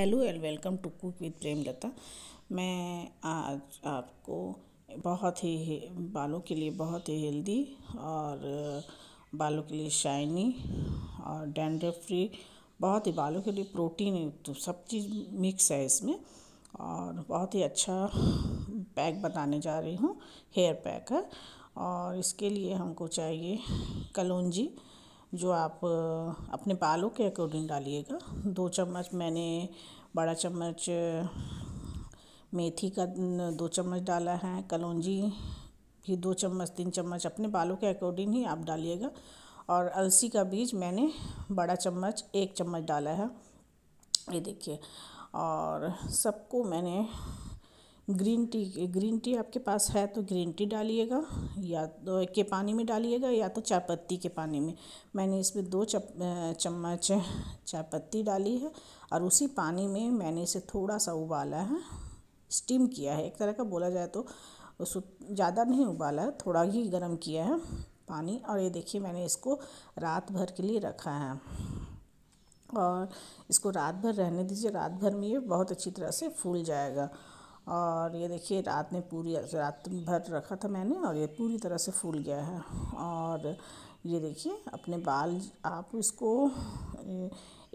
hello and welcome to cook with Premlata मैं आज आपको बहुत ही बालों के लिए बहुत ही हेल्दी और बालों के लिए शाइनी और डेंड्रफ फ्री बहुत ही बालों के लिए प्रोटीन तो सब चीज़ मिक्स है इसमें और बहुत ही अच्छा पैक बताने जा रही हूँ हेयर पैक है और इसके लिए हमको चाहिए कलौजी जो आप अपने बालों के अकॉर्डिंग डालिएगा दो चम्मच मैंने बड़ा चम्मच मेथी का दो चम्मच डाला है कलौजी भी दो चम्मच तीन चम्मच अपने बालों के अकॉर्डिंग ही आप डालिएगा और अलसी का बीज मैंने बड़ा चम्मच एक चम्मच डाला है ये देखिए और सबको मैंने ग्रीन टी ग्रीन टी आपके पास है तो ग्रीन टी डालिएगा या तो के पानी में डालिएगा या तो चाय पत्ती के पानी में मैंने इसमें दो चम्मच चाय पत्ती डाली है और उसी पानी में मैंने इसे थोड़ा सा उबाला है स्टीम किया है एक तरह का बोला जाए तो उसको ज़्यादा नहीं उबाला है थोड़ा ही गर्म किया है पानी और ये देखिए मैंने इसको रात भर के लिए रखा है और इसको रात भर रहने दीजिए रात भर में ये बहुत अच्छी तरह से फूल जाएगा और ये देखिए रात में पूरी रात भर रखा था मैंने और ये पूरी तरह से फूल गया है और ये देखिए अपने बाल आप इसको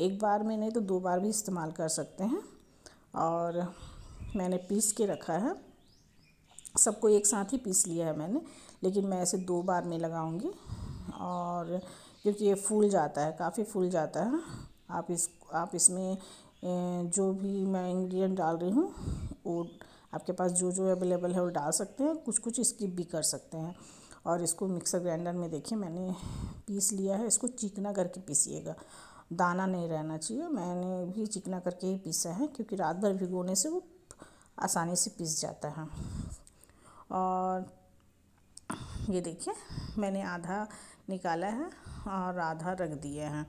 एक बार में नहीं तो दो बार भी इस्तेमाल कर सकते हैं और मैंने पीस के रखा है सबको एक साथ ही पीस लिया है मैंने लेकिन मैं ऐसे दो बार में लगाऊंगी और क्योंकि ये फूल जाता है काफ़ी फूल जाता है आप इस आप इसमें जो भी मैं इंग्रेडिएंट डाल रही हूँ वो आपके पास जो जो अवेलेबल है वो डाल सकते हैं कुछ कुछ स्किप भी कर सकते हैं और इसको मिक्सर ग्राइंडर में देखिए मैंने पीस लिया है इसको चिकना करके पीसिएगा दाना नहीं रहना चाहिए मैंने भी चिकना करके ही पीसा है क्योंकि रात भर भिगोने से वो आसानी से पीस जाता है और ये देखिए मैंने आधा निकाला है और आधा रख दिया है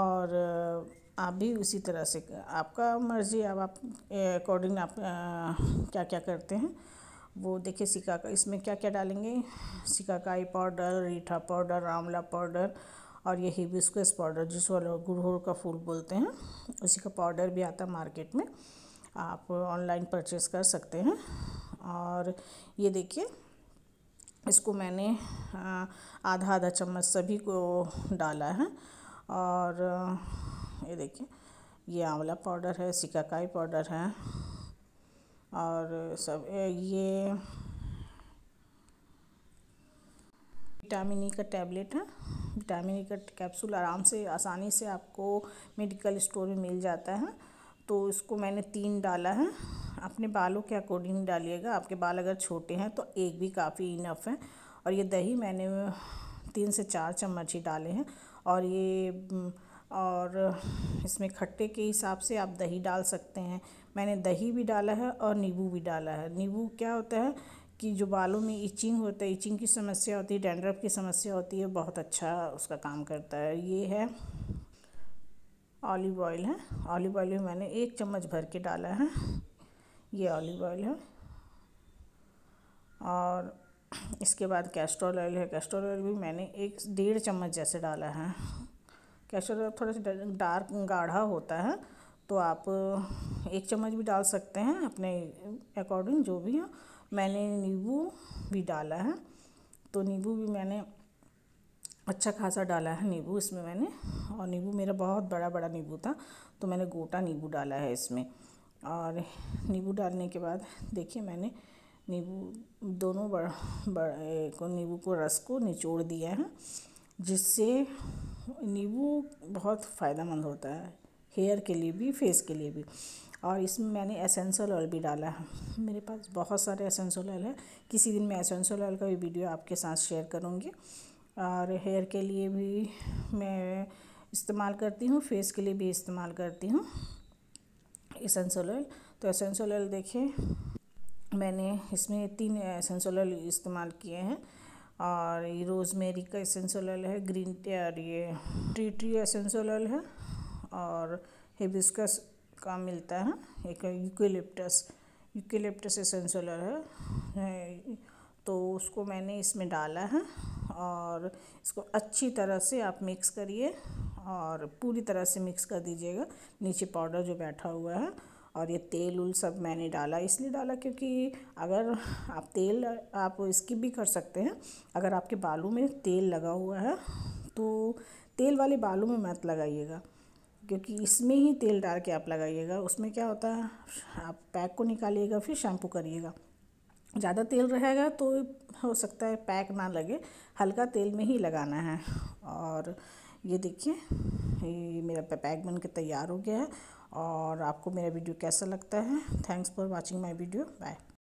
और आप भी उसी तरह से आपका मर्ज़ी अब आप अकॉर्डिंग आप, आप क्या क्या करते हैं वो देखिए सिका का इसमें क्या क्या डालेंगे shikakai powder reetha powder amla powder और ये हिबिस्कस पाउडर जिसको लोग गुरहर का फूल बोलते हैं उसी का पाउडर भी आता मार्केट में आप ऑनलाइन परचेस कर सकते हैं और ये देखिए इसको मैंने आधा आधा चम्मच सभी को डाला है और ये देखिए ये आंवला पाउडर है सिकाकाई पाउडर है और सब ये विटामिन ई का टैबलेट है विटामिन ई का कैप्सूल आराम से आसानी से आपको मेडिकल स्टोर में मिल जाता है तो इसको मैंने तीन डाला है अपने बालों के अकॉर्डिंग डालिएगा आपके बाल अगर छोटे हैं तो एक भी काफ़ी इनफ है और ये दही मैंने तीन से चार चम्मच ही डाले हैं और ये और इसमें खट्टे के हिसाब से आप दही डाल सकते हैं मैंने दही भी डाला है और नींबू भी डाला है नींबू क्या होता है कि जो बालों में इचिंग होता है इचिंग की समस्या होती है डेंड्रफ की समस्या होती है बहुत अच्छा उसका काम करता है ये है ऑलिव ऑयल है ऑलिव ऑयल में मैंने एक चम्मच भर के डाला है ये ऑलिव ऑयल है और इसके बाद कैस्ट्रॉल ऑयल है कैस्ट्रॉल ऑयल भी मैंने एक डेढ़ चम्मच जैसे डाला है कैशर थोड़ा सा डार्क गाढ़ा होता है तो आप एक चम्मच भी डाल सकते हैं अपने अकॉर्डिंग जो भी है मैंने नींबू भी डाला है तो नींबू भी मैंने अच्छा खासा डाला है नींबू इसमें मैंने और नींबू मेरा बहुत बड़ा बड़ा नींबू था तो मैंने गोटा नींबू डाला है इसमें और नींबू डालने के बाद देखिए मैंने नींबू दोनों बड़, बड़ को नींबू को रस को निचोड़ दिया है जिससे नींबू बहुत फ़ायदेमंद होता है हेयर के लिए भी फेस के लिए भी और इसमें मैंने एसेंसल ऑयल भी डाला है मेरे पास बहुत सारे एसेंसल ऑयल है किसी दिन मैं एसेंसल ऑयल का भी वीडियो आपके साथ शेयर करूँगी और हेयर के लिए भी मैं इस्तेमाल करती हूँ फेस के लिए भी इस्तेमाल करती हूँ एसेंसल ऑयल तो एसेंसल ऑयल देखिए मैंने इसमें तीन एसेंसल ऑयल इस्तेमाल किए हैं और ये रोज़मेरी का एसेंस ऑयल है ग्रीन टी और ये ट्री ट्री एसेंस ऑयल है और हिबिस्कस का मिलता है एक यूकेलिप्टस यूकेलिप्टस एसेंस ऑयल है तो उसको मैंने इसमें डाला है और इसको अच्छी तरह से आप मिक्स करिए और पूरी तरह से मिक्स कर दीजिएगा नीचे पाउडर जो बैठा हुआ है और ये तेल उल सब मैंने डाला इसलिए डाला क्योंकि अगर आप तेल आप स्किप भी कर सकते हैं अगर आपके बालों में तेल लगा हुआ है तो तेल वाले बालों में मत लगाइएगा क्योंकि इसमें ही तेल डाल के आप लगाइएगा उसमें क्या होता है आप पैक को निकालिएगा फिर शैम्पू करिएगा ज़्यादा तेल रहेगा तो हो सकता है पैक ना लगे हल्का तेल में ही लगाना है और ये देखिए ये मेरा पैक बन के तैयार हो गया है और आपको मेरा वीडियो कैसा लगता है thanks for watching my video bye